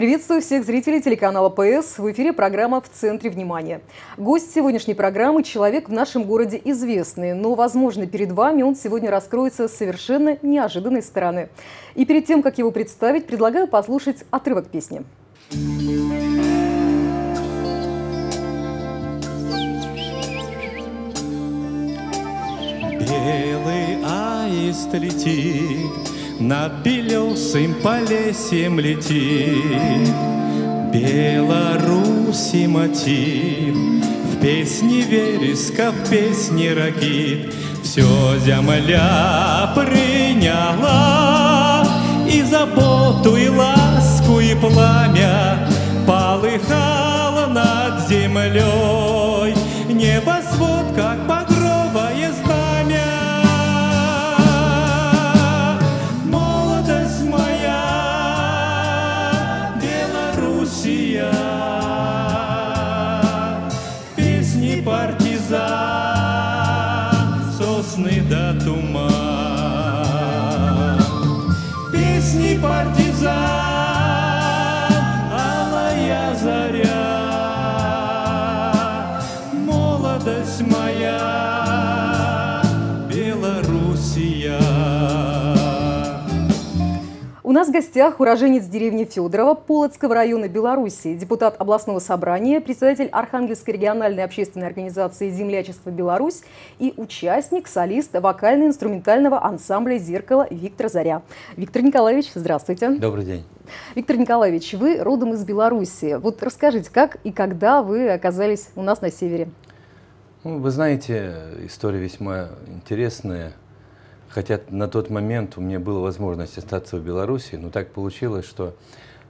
Приветствую всех зрителей телеканала ПС. В эфире программа «В центре внимания». Гость сегодняшней программы – человек в нашем городе известный, но, возможно, перед вами он сегодня раскроется с совершенно неожиданной стороны. И перед тем, как его представить, предлагаю послушать отрывок песни. Белый аист летит над белесым полесьем летит Беларуси мотив В песне вереска, в песне ракит Все земля приняла И заботу, и ласку, и пламя Полыхало над землей Небосвод, как песни партизан. нас в гостях уроженец деревни Федорова Полоцкого района Беларуси, депутат областного собрания, председатель Архангельской региональной общественной организации «Землячество Беларусь» и участник, солист вокально-инструментального ансамбля «Зеркало» Виктор Заря. Виктор Николаевич, здравствуйте. Добрый день. Виктор Николаевич, вы родом из Беларуси. Вот расскажите, как и когда вы оказались у нас на севере? Ну, вы знаете, история весьма интересная – Хотя на тот момент у меня была возможность остаться в Беларуси, но так получилось, что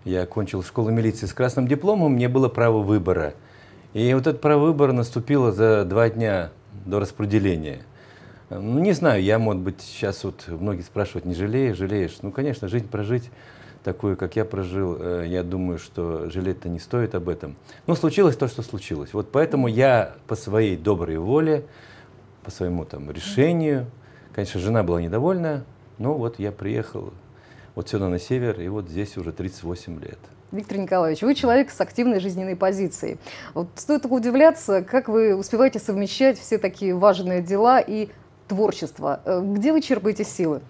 я окончил школу милиции с красным дипломом, мне было право выбора. И вот это право выбора наступило за два дня до распределения. Ну, не знаю, я, может быть, сейчас вот многие спрашивают, не жалеешь, жалеешь? Ну, конечно, жизнь прожить такую, как я прожил, э, я думаю, что жалеть-то не стоит об этом. Но случилось то, что случилось. Вот поэтому я по своей доброй воле, по своему там решению, Конечно, жена была недовольна, но вот я приехал вот сюда на север, и вот здесь уже 38 лет. Виктор Николаевич, вы человек с активной жизненной позицией. Вот стоит только удивляться, как вы успеваете совмещать все такие важные дела и творчество. Э, где вы черпаете силы?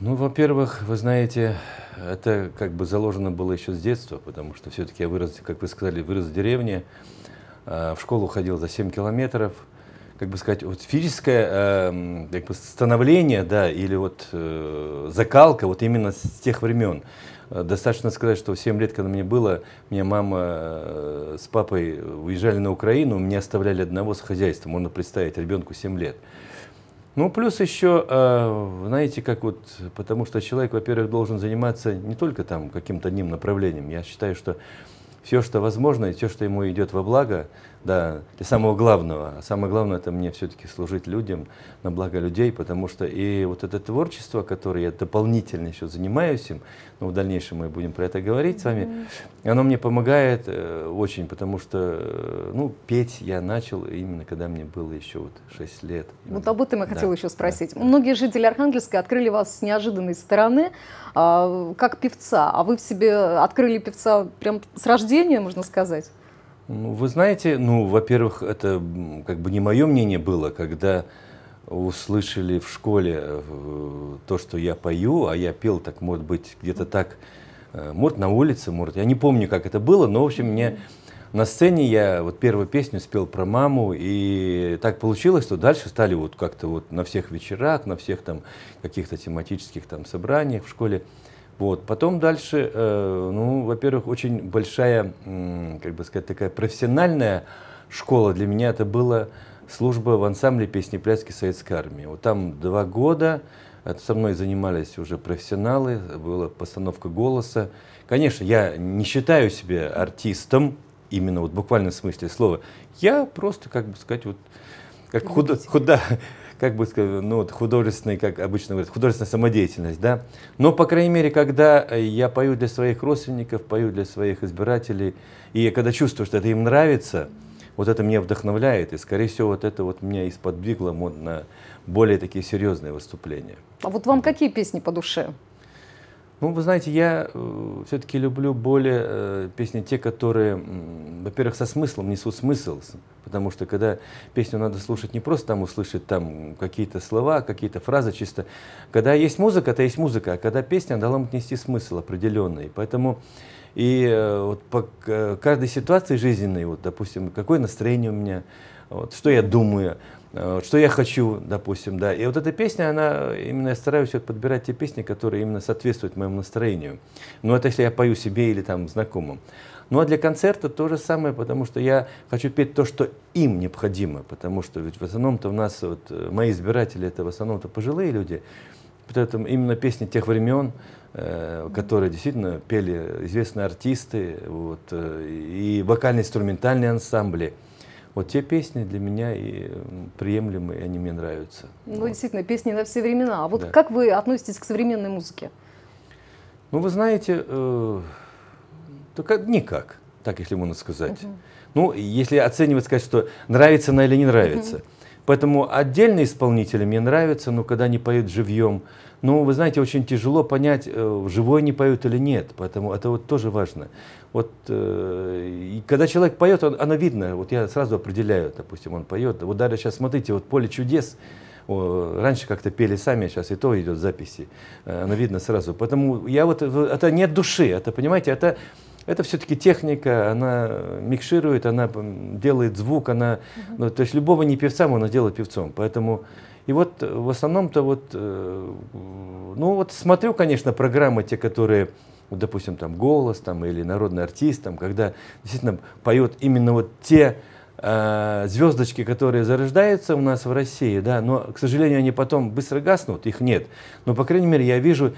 Ну, во-первых, вы знаете, это как бы заложено было еще с детства, потому что все-таки я вырос, как вы сказали, вырос в деревне, э, в школу ходил за 7 километров – как бы сказать, вот физическое э, как бы становление, да, или вот э, закалка вот именно с тех времен. Э, достаточно сказать, что в 7 лет, когда мне было, меня мама э, с папой уезжали на Украину, меня оставляли одного с хозяйством. Можно представить, ребенку 7 лет. Ну, плюс еще, э, знаете, как вот, потому что человек, во-первых, должен заниматься не только там каким-то одним направлением. Я считаю, что все, что возможно, и все, что ему идет во благо, да, и самого главного. А самое главное это мне все-таки служить людям на благо людей, потому что и вот это творчество, которое я дополнительно еще занимаюсь им, но ну, в дальнейшем мы будем про это говорить с вами, mm -hmm. оно мне помогает э, очень, потому что э, ну, петь я начал именно когда мне было еще вот 6 лет. Именно. Ну, вот об этом я да, хотела еще спросить. Да. Многие жители Архангельска открыли вас с неожиданной стороны, э, как певца, а вы в себе открыли певца прям с рождения, можно сказать? Ну, вы знаете, ну, во-первых, это как бы не мое мнение было, когда услышали в школе э, то, что я пою, а я пел так, может быть, где-то так, э, может, на улице, может, я не помню, как это было, но, в общем, мне на сцене я вот первую песню спел про маму, и так получилось, что дальше стали вот как-то вот на всех вечерах, на всех там каких-то тематических там собраниях в школе вот. Потом дальше, э, ну, во-первых, очень большая, э, как бы сказать, такая профессиональная школа для меня это была служба в ансамбле песни пляски Советской Армии. Вот там два года э, со мной занимались уже профессионалы, была постановка голоса. Конечно, я не считаю себя артистом, именно вот в буквальном смысле слова. Я просто, как бы сказать, вот как худо, худо, как бы сказать, ну, вот художественный, как обычно говорят, художественная самодеятельность, да. Но, по крайней мере, когда э, я пою для своих родственников, пою для своих избирателей, и я когда чувствую, что это им нравится, вот это меня вдохновляет, и, скорее всего, вот это вот меня и сподвигло на более такие серьезные выступления. А вот вам какие песни по душе? Ну, вы знаете, я э, все-таки люблю более э, песни те, которые, э, во-первых, со смыслом несут смысл. Потому что когда песню надо слушать не просто там услышать там какие-то слова, какие-то фразы чисто. Когда есть музыка, то есть музыка, а когда песня, она должна нести смысл определенный. Поэтому и э, вот по э, каждой ситуации жизненной, вот, допустим, какое настроение у меня, вот, что я думаю, Э, что я хочу, допустим, да. И вот эта песня, она, именно я стараюсь вот подбирать те песни, которые именно соответствуют моему настроению. Но ну, это если я пою себе или там знакомым. Ну а для концерта то же самое, потому что я хочу петь то, что им необходимо, потому что ведь в основном-то у нас вот э, мои избиратели это в основном-то пожилые люди, поэтому именно песни тех времен, э, которые действительно пели известные артисты, вот, и вокально-инструментальные ансамбли – вот те песни для меня и приемлемы, и они мне нравятся. Ну, вот. действительно, песни на все времена. А вот да. как вы относитесь к современной музыке? Ну, вы знаете, э, только э, никак, так если можно сказать. Угу. Ну, если оценивать, сказать, что нравится она или не нравится. Угу. Поэтому отдельные исполнители мне нравятся, но когда они поют живьем, ну, вы знаете, очень тяжело понять, э, живой они поют или нет, поэтому это вот тоже важно. Вот, э, и когда человек поет, он, оно видно, вот я сразу определяю, допустим, он поет. Вот даже сейчас, смотрите, вот «Поле чудес», раньше как-то пели сами, сейчас а и то идет записи, э, оно видно сразу. Поэтому я вот, это не от души, это, понимаете, это, это все-таки техника, она микширует, она делает звук, она, ну, то есть любого не певца она делает певцом. Поэтому и вот э, в основном-то вот, э, ну вот смотрю, конечно, программы те, которые допустим, там голос там, или народный артист, там, когда действительно поет именно вот те э, звездочки, которые зарождаются у нас в России, да, но, к сожалению, они потом быстро гаснут, их нет. Но, по крайней мере, я вижу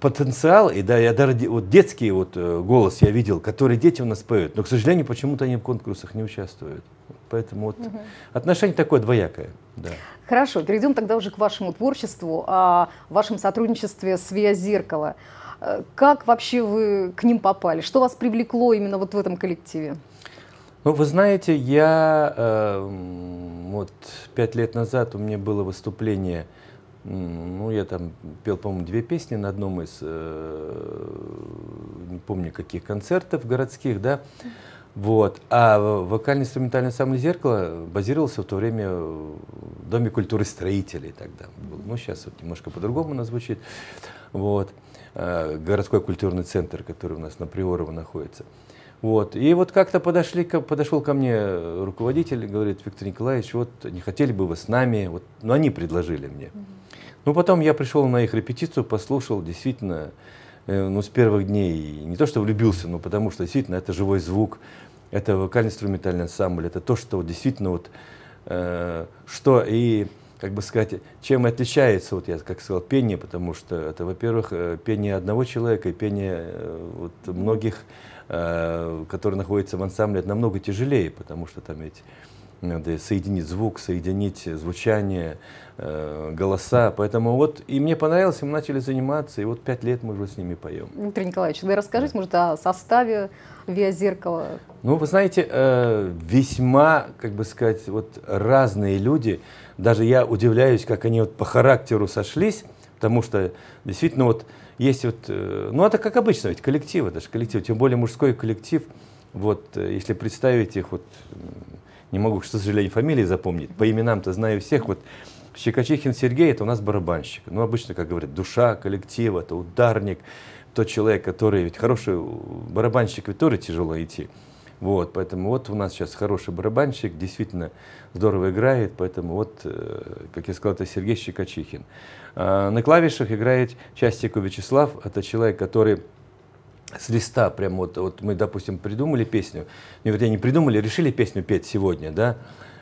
потенциал, и да, я даже вот детский вот э, голос я видел, который дети у нас поют, но, к сожалению, почему-то они в конкурсах не участвуют. Поэтому вот угу. отношение такое двоякое. Да. Хорошо, перейдем тогда уже к вашему творчеству, о а, вашем сотрудничестве с Виа Зеркало. Э, как вообще вы к ним попали? Что вас привлекло именно вот в этом коллективе? Ну, вы знаете, я э, вот пять лет назад у меня было выступление э, ну, я там пел, по-моему, две песни на одном из, э, не помню, каких концертов городских, да. Вот. А вокально инструментальное самое «Зеркало» базировался в то время в Доме культуры строителей тогда. Был. Ну, сейчас вот немножко по-другому оно звучит. Вот. Э, городской культурный центр, который у нас на Приорово находится. Вот. И вот как-то подошли, подошел ко мне э, руководитель, говорит, Виктор Николаевич, вот не хотели бы вы с нами, вот, ну они предложили мне. Ну потом я пришел на их репетицию, послушал, действительно, э, ну с первых дней, не то что влюбился, но потому что действительно это живой звук, это вокально-инструментальный ансамбль, это то, что вот, действительно вот, э, что и как бы сказать, чем отличается, вот я как сказал, пение, потому что это, во-первых, э, пение одного человека и пение э, вот, многих, э, которые находятся в ансамбле, это намного тяжелее, потому что там ведь надо соединить звук, соединить звучание, э, голоса. Поэтому вот и мне понравилось, и мы начали заниматься, и вот пять лет мы уже с ними поем. Дмитрий Николаевич, да расскажите, да. может, о составе Виазеркала. Ну, вы знаете, э, весьма, как бы сказать, вот разные люди даже я удивляюсь, как они вот по характеру сошлись, потому что действительно вот есть вот, э, ну это как обычно, ведь коллективы, даже коллектив, тем более мужской коллектив, вот э, если представить их вот, не могу, к сожалению, фамилии запомнить, по именам-то знаю всех, вот Щекочихин Сергей – это у нас барабанщик. Ну, обычно, как говорят, душа коллектива, это ударник, тот человек, который, ведь хороший барабанщик, ведь тоже тяжело идти. Вот, поэтому вот у нас сейчас хороший барабанщик, действительно здорово играет, поэтому вот, э, как я сказал, это Сергей Щекочихин. А, на клавишах играет Частиков Вячеслав, это человек, который с листа, прям вот, вот мы, допустим, придумали песню, не, ну, вернее, не придумали, а решили песню петь сегодня, да,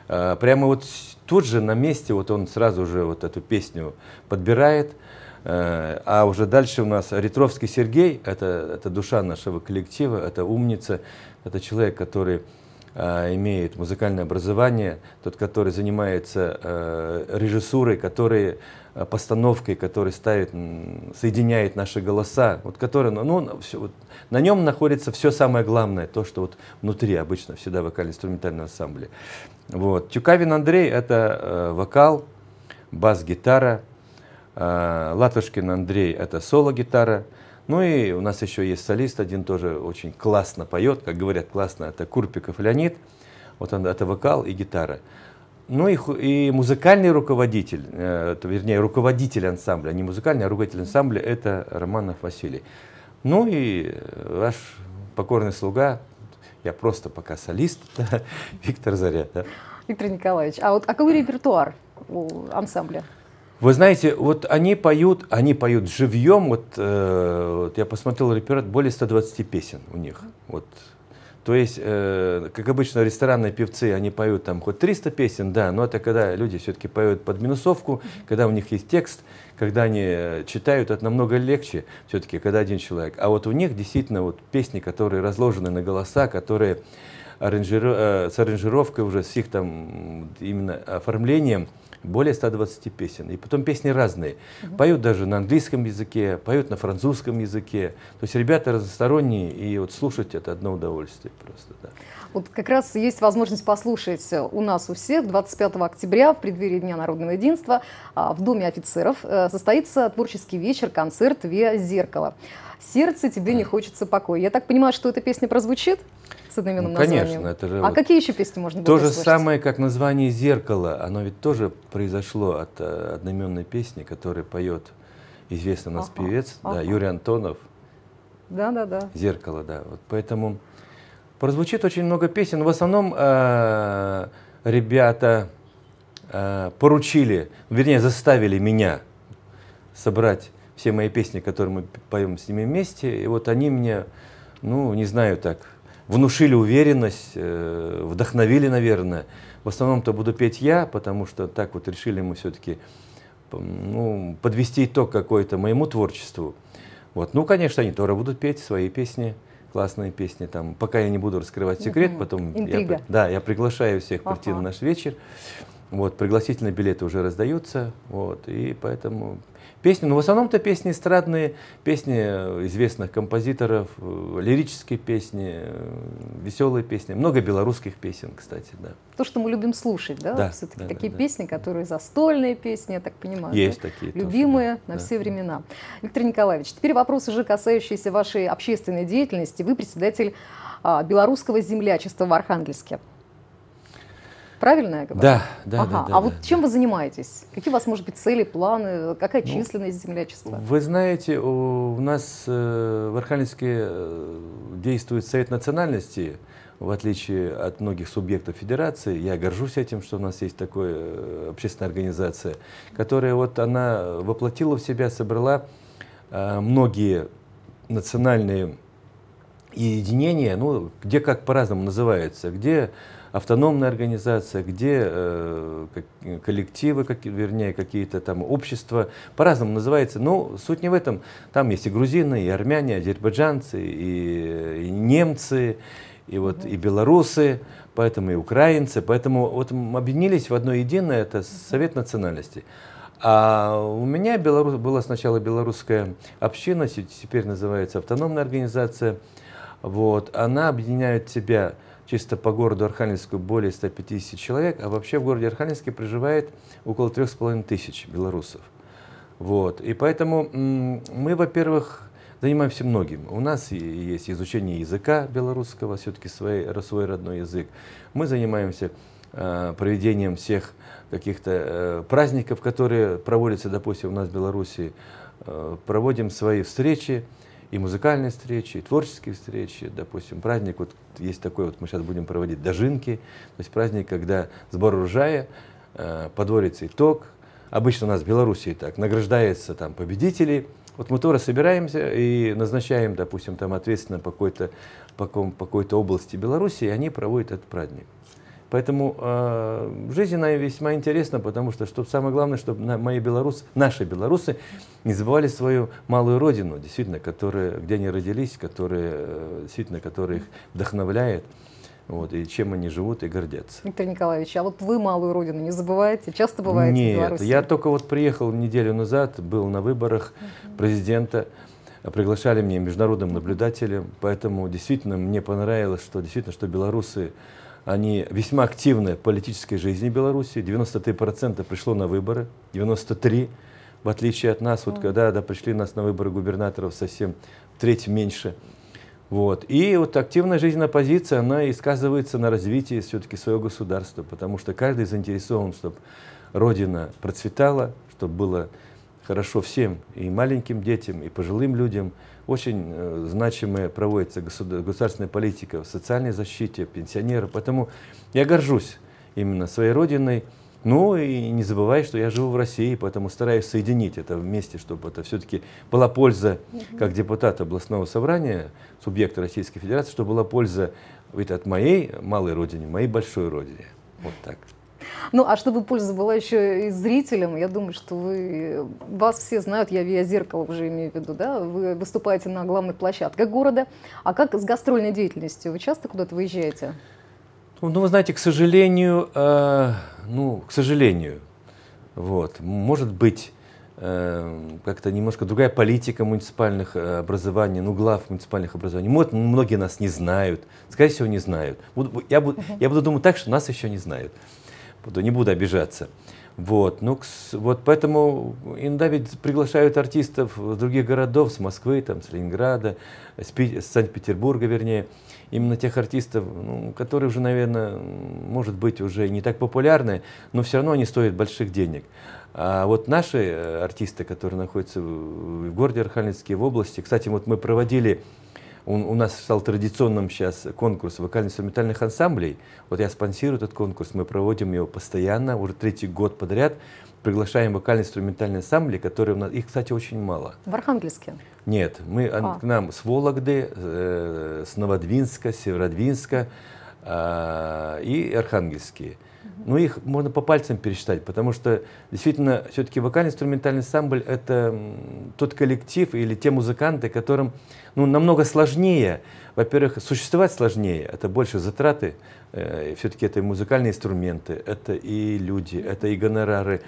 а, прямо вот тут же на месте вот он сразу же вот эту песню подбирает, Э, а уже дальше у нас Ретровский Сергей, это, это душа нашего коллектива, это умница, это человек, который э, имеет музыкальное образование, тот, который занимается э, режиссурой, который постановкой, который ставит, соединяет наши голоса, вот который, ну, ну все, вот, на нем находится все самое главное, то, что вот внутри обычно всегда вокально-инструментальном ансамбле. Вот. Тюкавин Андрей — это вокал, бас-гитара, Э, Латушкин Андрей – это соло-гитара. Ну и у нас еще есть солист, один тоже очень классно поет, как говорят, классно. Это Курпиков Леонид, вот он, это вокал и гитара. Ну и, и музыкальный руководитель, э, вернее, руководитель ансамбля, не музыкальный, а руководитель ансамбля – это Романов Василий. Ну и э, ваш покорный слуга, я просто пока солист, Виктор Заря. Да. Виктор Николаевич, а вот а какой репертуар у ансамбля? Вы знаете, вот они поют, они поют живьем, вот, э, вот я посмотрел репертуар, более 120 песен у них. Вот. То есть, э, как обычно, ресторанные певцы, они поют там хоть 300 песен, да, но это когда люди все-таки поют под минусовку, когда у них есть текст, когда они э, читают, это намного легче все-таки, когда один человек. А вот у них действительно вот песни, которые разложены на голоса, которые аранжиро, э, с аранжировкой уже, с их там именно оформлением более 120 песен. И потом песни разные. Угу. Поют даже на английском языке, поют на французском языке. То есть ребята разносторонние, и вот слушать это одно удовольствие просто. Да. Вот как раз есть возможность послушать у нас у всех 25 октября в преддверии Дня народного единства а, в Доме офицеров э, состоится творческий вечер, концерт «Виа зеркало». «Сердце тебе не хочется покоя». Я так понимаю, что эта песня прозвучит? с одноименным ну, названием? Конечно, это же. А вот какие еще песни можно было То же слышать? самое, как название «Зеркало», оно ведь тоже произошло от э, одноименной песни, которую поет известный у нас ага, певец, ага. да, Юрий Антонов. Да, да, да. Зеркало, да. Вот поэтому прозвучит очень много песен. В основном э, ребята э, поручили, вернее, заставили меня собрать все мои песни, которые мы поем с ними вместе. И вот они мне, ну, не знаю так, внушили уверенность, э, вдохновили, наверное. В основном-то буду петь я, потому что так вот решили мы все-таки ну, подвести итог какой-то моему творчеству. Вот. Ну, конечно, они тоже будут петь свои песни, классные песни. Там, пока я не буду раскрывать секрет, потом Интрига. я, да, я приглашаю всех ага. прийти на наш вечер. Вот, пригласительные билеты уже раздаются, вот, и поэтому песни, ну, в основном-то песни эстрадные, песни э, известных композиторов, э, лирические песни, э, веселые песни, много белорусских песен, кстати, да. То, что мы любим слушать, да? да Все-таки да, такие да, песни, да. которые застольные песни, я так понимаю. Есть да? такие. Любимые тоже, да, на да, все времена. Виктор Николаевич, теперь вопрос уже касающийся вашей общественной деятельности. Вы председатель а, белорусского землячества в Архангельске. Правильно я говорю? Да, да, ага. да, да. А да, вот чем вы занимаетесь? Какие у вас, может быть, цели, планы? Какая ну, численность землячества? Вы знаете, у нас э, в Архангельске э, действует Совет национальности, в отличие от многих субъектов федерации, я горжусь этим, что у нас есть такая э, общественная организация, которая вот она воплотила в себя, собрала многие национальные единения, ну, где как по-разному называются, где автономная организация, где э, коллективы, как, вернее, какие-то там общества, по-разному называется, но ну, суть не в этом. Там есть и грузины, и армяне, и азербайджанцы, и, и немцы, и вот и белорусы, поэтому и украинцы, поэтому вот объединились в одно единое, это Совет национальностей. А у меня белорус, была сначала белорусская община, теперь называется автономная организация. Вот, она объединяет в себя чисто по городу Архангельску более 150 человек, а вообще в городе Архангельске проживает около 3,5 тысяч белорусов. Вот. И поэтому мы, во-первых, занимаемся многим. У нас есть изучение языка белорусского, все-таки свой, свой родной язык. Мы занимаемся э, проведением всех каких-то э, праздников, которые проводятся, допустим, у нас в Беларуси. Э, проводим свои встречи, и музыкальные встречи, и творческие встречи, допустим, праздник, вот есть такой, вот мы сейчас будем проводить дожинки, то есть праздник, когда сбор урожая, э, подводится итог, обычно у нас в Беларуси так, награждается там победители, вот мы тоже собираемся и назначаем, допустим, там ответственно по какой-то по какой-то области Беларуси, и они проводят этот праздник. Поэтому э, жизнь, она весьма интересна, потому что что самое главное, чтобы на, мои белорусы, наши белорусы не забывали свою малую родину, действительно, которые, где они родились, которые, э, действительно, которые их вдохновляет. Вот, и чем они живут и гордятся. Виктор Николаевич, а вот вы малую родину не забываете? Часто бывает Нет, в Беларуси? я только вот приехал неделю назад, был на выборах угу. президента приглашали меня международным наблюдателем, поэтому действительно мне понравилось, что действительно, что белорусы они весьма активны в политической жизни Беларуси. 93% пришло на выборы, 93% в отличие от нас. Вот когда да, пришли нас на выборы губернаторов совсем треть меньше. Вот. И вот активная жизнь оппозиции, она и сказывается на развитии все-таки своего государства, потому что каждый заинтересован, чтобы Родина процветала, чтобы было хорошо всем, и маленьким детям, и пожилым людям, очень э, значимая проводится государственная политика в социальной защите пенсионеров. Поэтому я горжусь именно своей родиной. Ну и не забывай, что я живу в России, поэтому стараюсь соединить это вместе, чтобы это все-таки была польза как депутата областного собрания, субъекта Российской Федерации, чтобы была польза ведь от моей малой родины, моей большой родине. Вот так. Ну, а чтобы польза была еще и зрителям, я думаю, что вы... Э, вас все знают, я Вия Зеркало уже имею в виду, да? Вы выступаете на главных площадках города. А как с гастрольной деятельностью? Вы часто куда-то выезжаете? Ну, ну вы знаете, к сожалению, э, ну, к сожалению, вот, может быть, э, как-то немножко другая политика муниципальных э, образований, ну, глав муниципальных образований. может, многие нас не знают, скорее всего, не знают. Буду, я, буду, я буду думать так, что нас еще не знают буду, не буду обижаться. Вот, ну, вот поэтому иногда ведь приглашают артистов с других городов, с Москвы, там, с Ленинграда, с, с Санкт-Петербурга, вернее, именно тех артистов, ну, которые уже, наверное, может быть, уже не так популярны, но все равно они стоят больших денег. А вот наши э, артисты, которые находятся в городе Архангельске, в области, кстати, вот мы проводили он у нас стал традиционным сейчас конкурс вокально-инструментальных ансамблей. Вот я спонсирую этот конкурс, мы проводим его постоянно, уже третий год подряд. Приглашаем вокально-инструментальные ансамбли, которые у нас, их, кстати, очень мало. В Архангельске? Нет, мы э, а. к нам с Вологды, э, с Новодвинска, Северодвинска, и архангельские. но ну, их можно по пальцам пересчитать, потому что действительно все-таки вокально-инструментальный самбль — это тот коллектив или те музыканты, которым ну, намного сложнее. Во-первых, существовать сложнее, это больше затраты. Э, все-таки это и музыкальные инструменты, это и люди, это и гонорары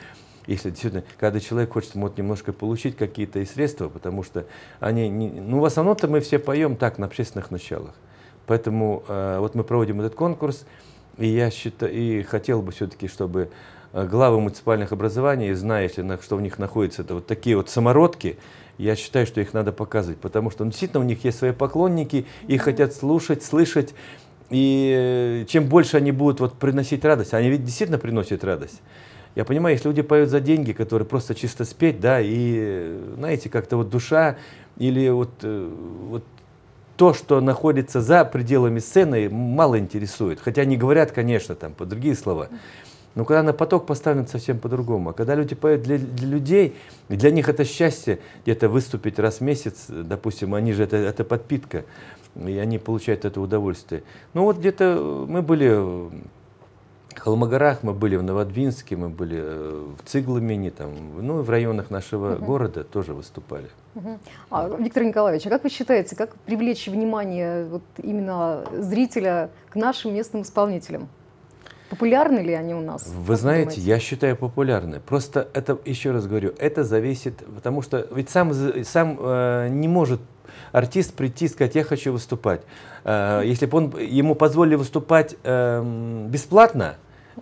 если действительно, когда человек хочет вот немножко получить какие-то средства, потому что они, не, ну в основном-то мы все поем так на общественных началах. Поэтому э, вот мы проводим этот конкурс, и я считаю, и хотел бы все-таки, чтобы э, главы муниципальных образований, зная, если, что в них находится, это вот такие вот самородки, я считаю, что их надо показывать, потому что ну, действительно у них есть свои поклонники, и хотят слушать, слышать, и э, чем больше они будут вот приносить радость, они ведь действительно приносят радость. Я понимаю, если люди поют за деньги, которые просто чисто спеть, да, и, знаете, как-то вот душа или вот, вот то, что находится за пределами сцены, мало интересует. Хотя они говорят, конечно, там, по другие слова. Но когда на поток поставлен совсем по-другому. А когда люди поют для, для людей, для них это счастье где-то выступить раз в месяц, допустим, они же это, это подпитка, и они получают это удовольствие. Ну вот где-то мы были в Холмогорах мы были, в Новодвинске мы были, э, в Цигламени, там, ну и в районах нашего угу. города тоже выступали. Угу. А, Виктор Николаевич, а как вы считаете, как привлечь внимание вот именно зрителя к нашим местным исполнителям? Популярны ли они у нас? Вы знаете, думаете? я считаю популярны. Просто это, еще раз говорю, это зависит, потому что ведь сам, сам э, не может артист прийти и сказать, я хочу выступать. Э, если бы ему позволили выступать э, бесплатно,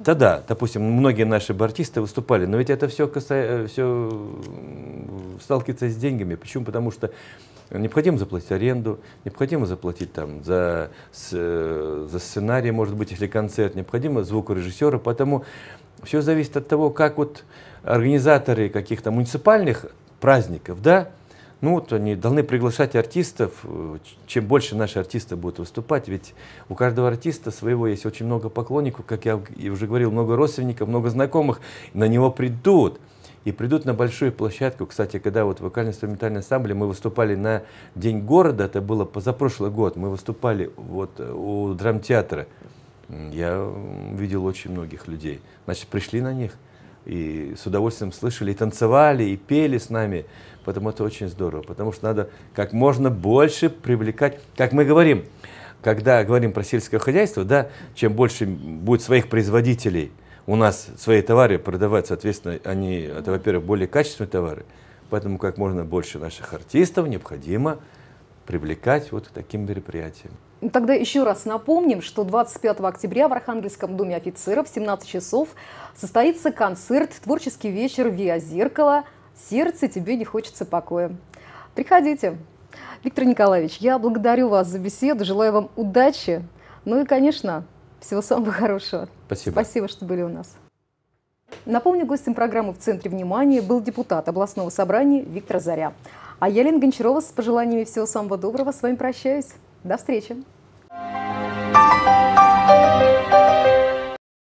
Та-да, допустим, многие наши артисты выступали, но ведь это все, каса... Э, все сталкивается с деньгами. Почему? Потому что необходимо заплатить аренду, необходимо заплатить там, за, с, э, за сценарий, может быть, если концерт, необходимо режиссера. Поэтому все зависит от того, как вот организаторы каких-то муниципальных праздников, да, ну вот они должны приглашать артистов. Э, чем больше наши артисты будут выступать, ведь у каждого артиста своего есть очень много поклонников, как я уже говорил, много родственников, много знакомых, на него придут. И придут на большую площадку. Кстати, когда вот вокально-инструментальный ансамбль, мы выступали на День города, это было позапрошлый год, мы выступали вот э, у драмтеатра. Я видел очень многих людей. Значит, пришли на них и с удовольствием слышали, и танцевали, и пели с нами. Потому это очень здорово, потому что надо как можно больше привлекать, как мы говорим, когда говорим про сельское хозяйство, да, чем больше будет своих производителей у нас свои товары продавать, соответственно, они, это, во-первых, более качественные товары, поэтому как можно больше наших артистов необходимо привлекать вот к таким мероприятиям. Ну, тогда еще раз напомним, что 25 октября в Архангельском доме офицеров в 17 часов состоится концерт «Творческий вечер Виа Зеркало. Сердце тебе не хочется покоя». Приходите. Виктор Николаевич, я благодарю вас за беседу, желаю вам удачи, ну и, конечно, всего самого хорошего. Спасибо. Спасибо, что были у нас. Напомню, гостем программы «В центре внимания» был депутат областного собрания Виктор Заря. А я, Лена Гончарова, с пожеланиями всего самого доброго с вами прощаюсь. До встречи! Thank you.